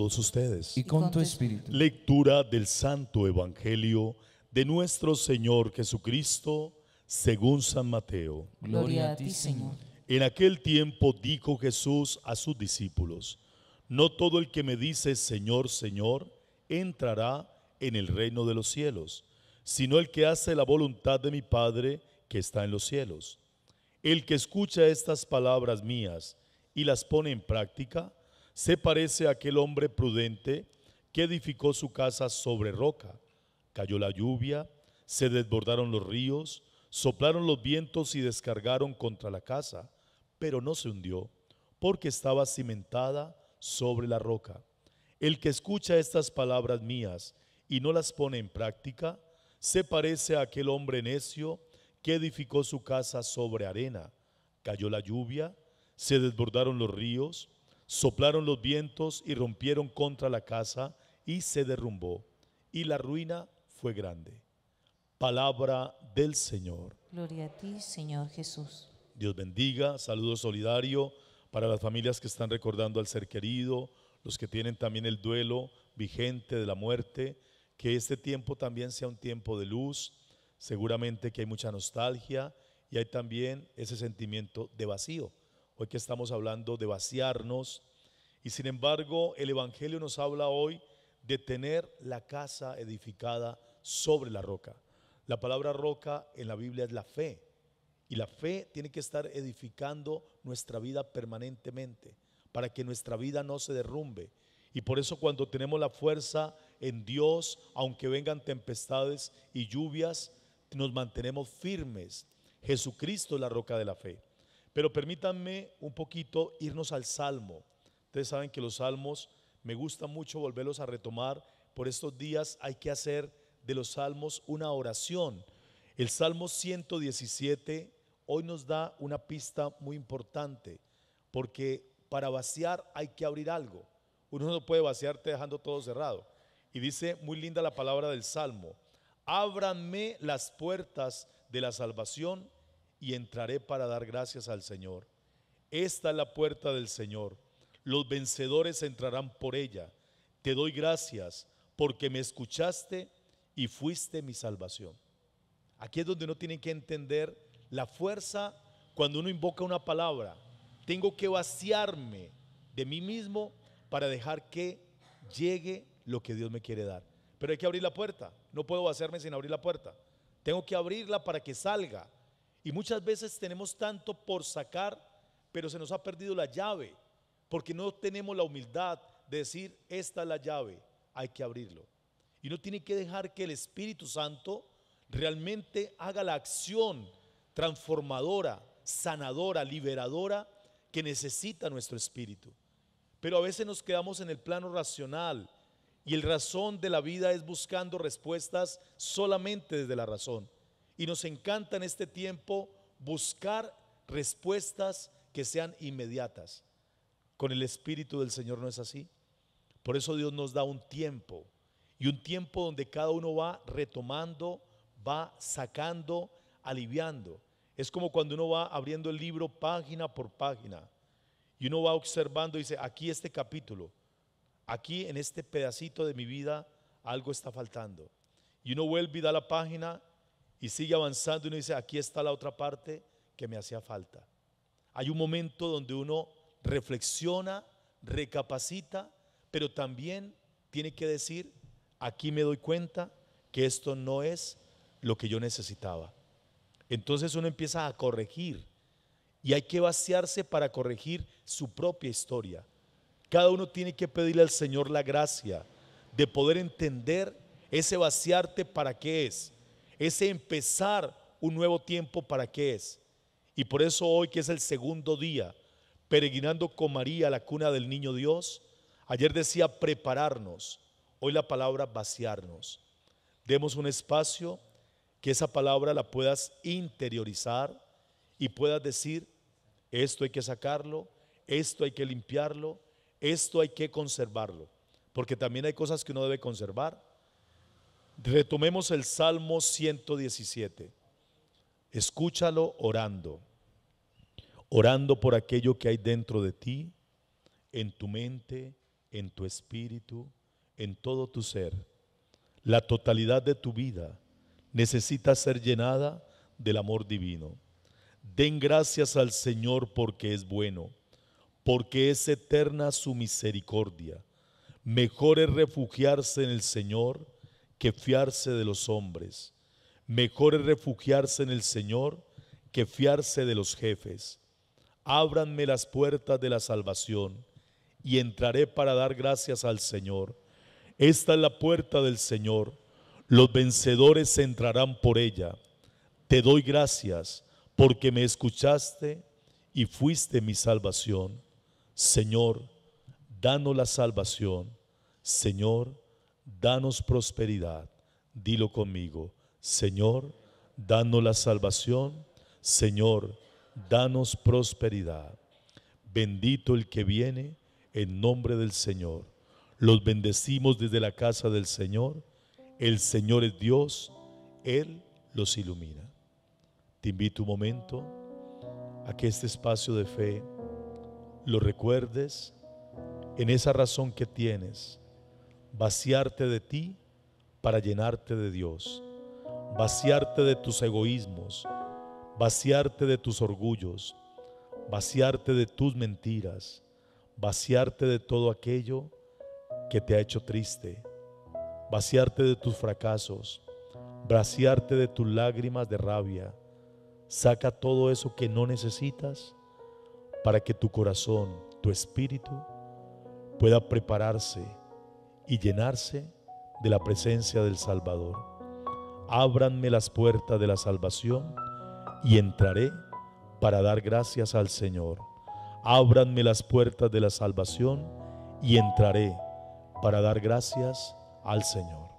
ustedes. Y con tu espíritu. Lectura del Santo Evangelio de nuestro Señor Jesucristo según San Mateo. Gloria a ti, Señor. En aquel tiempo dijo Jesús a sus discípulos, no todo el que me dice Señor, Señor, entrará en el reino de los cielos, sino el que hace la voluntad de mi Padre que está en los cielos. El que escucha estas palabras mías y las pone en práctica, se parece a aquel hombre prudente que edificó su casa sobre roca. Cayó la lluvia, se desbordaron los ríos, soplaron los vientos y descargaron contra la casa, pero no se hundió, porque estaba cimentada sobre la roca. El que escucha estas palabras mías y no las pone en práctica, se parece a aquel hombre necio que edificó su casa sobre arena. Cayó la lluvia, se desbordaron los ríos, Soplaron los vientos y rompieron contra la casa y se derrumbó, y la ruina fue grande. Palabra del Señor. Gloria a ti, Señor Jesús. Dios bendiga, saludo solidario para las familias que están recordando al ser querido, los que tienen también el duelo vigente de la muerte, que este tiempo también sea un tiempo de luz, seguramente que hay mucha nostalgia y hay también ese sentimiento de vacío hoy que estamos hablando de vaciarnos. Y sin embargo, el Evangelio nos habla hoy de tener la casa edificada sobre la roca. La palabra roca en la Biblia es la fe. Y la fe tiene que estar edificando nuestra vida permanentemente para que nuestra vida no se derrumbe. Y por eso cuando tenemos la fuerza en Dios, aunque vengan tempestades y lluvias, nos mantenemos firmes. Jesucristo es la roca de la fe. Pero permítanme un poquito irnos al Salmo. Ustedes saben que los Salmos me gusta mucho volverlos a retomar. Por estos días hay que hacer de los Salmos una oración. El Salmo 117 hoy nos da una pista muy importante, porque para vaciar hay que abrir algo. Uno no puede vaciarte dejando todo cerrado. Y dice muy linda la palabra del Salmo, ábranme las puertas de la salvación y entraré para dar gracias al Señor. Esta es la puerta del Señor. Los vencedores entrarán por ella. Te doy gracias porque me escuchaste y fuiste mi salvación. Aquí es donde uno tiene que entender la fuerza cuando uno invoca una palabra. Tengo que vaciarme de mí mismo para dejar que llegue lo que Dios me quiere dar. Pero hay que abrir la puerta. No puedo vaciarme sin abrir la puerta. Tengo que abrirla para que salga y muchas veces tenemos tanto por sacar, pero se nos ha perdido la llave, porque no tenemos la humildad de decir, esta es la llave, hay que abrirlo. Y no tiene que dejar que el Espíritu Santo realmente haga la acción transformadora, sanadora, liberadora que necesita nuestro espíritu. Pero a veces nos quedamos en el plano racional y el razón de la vida es buscando respuestas solamente desde la razón. Y nos encanta en este tiempo buscar respuestas que sean inmediatas. Con el Espíritu del Señor no es así. Por eso Dios nos da un tiempo y un tiempo donde cada uno va retomando, va sacando, aliviando. Es como cuando uno va abriendo el libro página por página y uno va observando y dice, aquí este capítulo, aquí en este pedacito de mi vida algo está faltando. Y uno vuelve y da la página y sigue avanzando y uno dice, aquí está la otra parte que me hacía falta. Hay un momento donde uno reflexiona, recapacita, pero también tiene que decir, aquí me doy cuenta que esto no es lo que yo necesitaba. Entonces uno empieza a corregir y hay que vaciarse para corregir su propia historia. Cada uno tiene que pedirle al Señor la gracia de poder entender ese vaciarte para qué es ese empezar un nuevo tiempo para qué es. Y por eso hoy que es el segundo día, peregrinando con María a la cuna del niño Dios, ayer decía prepararnos, hoy la palabra vaciarnos. Demos un espacio que esa palabra la puedas interiorizar y puedas decir, esto hay que sacarlo, esto hay que limpiarlo, esto hay que conservarlo, porque también hay cosas que uno debe conservar Retomemos el Salmo 117. Escúchalo orando, orando por aquello que hay dentro de ti, en tu mente, en tu espíritu, en todo tu ser. La totalidad de tu vida necesita ser llenada del amor divino. Den gracias al Señor porque es bueno, porque es eterna su misericordia. Mejor es refugiarse en el Señor que fiarse de los hombres. Mejor es refugiarse en el Señor que fiarse de los jefes. Ábranme las puertas de la salvación y entraré para dar gracias al Señor. Esta es la puerta del Señor. Los vencedores entrarán por ella. Te doy gracias porque me escuchaste y fuiste mi salvación. Señor, danos la salvación. Señor, danos prosperidad. Dilo conmigo, Señor, danos la salvación. Señor, danos prosperidad. Bendito el que viene en nombre del Señor. Los bendecimos desde la casa del Señor. El Señor es Dios, Él los ilumina. Te invito un momento a que este espacio de fe lo recuerdes en esa razón que tienes vaciarte de ti para llenarte de Dios, vaciarte de tus egoísmos, vaciarte de tus orgullos, vaciarte de tus mentiras, vaciarte de todo aquello que te ha hecho triste, vaciarte de tus fracasos, vaciarte de tus lágrimas de rabia. Saca todo eso que no necesitas para que tu corazón, tu espíritu, pueda prepararse y llenarse de la presencia del Salvador. Ábranme las puertas de la salvación y entraré para dar gracias al Señor. Ábranme las puertas de la salvación y entraré para dar gracias al Señor.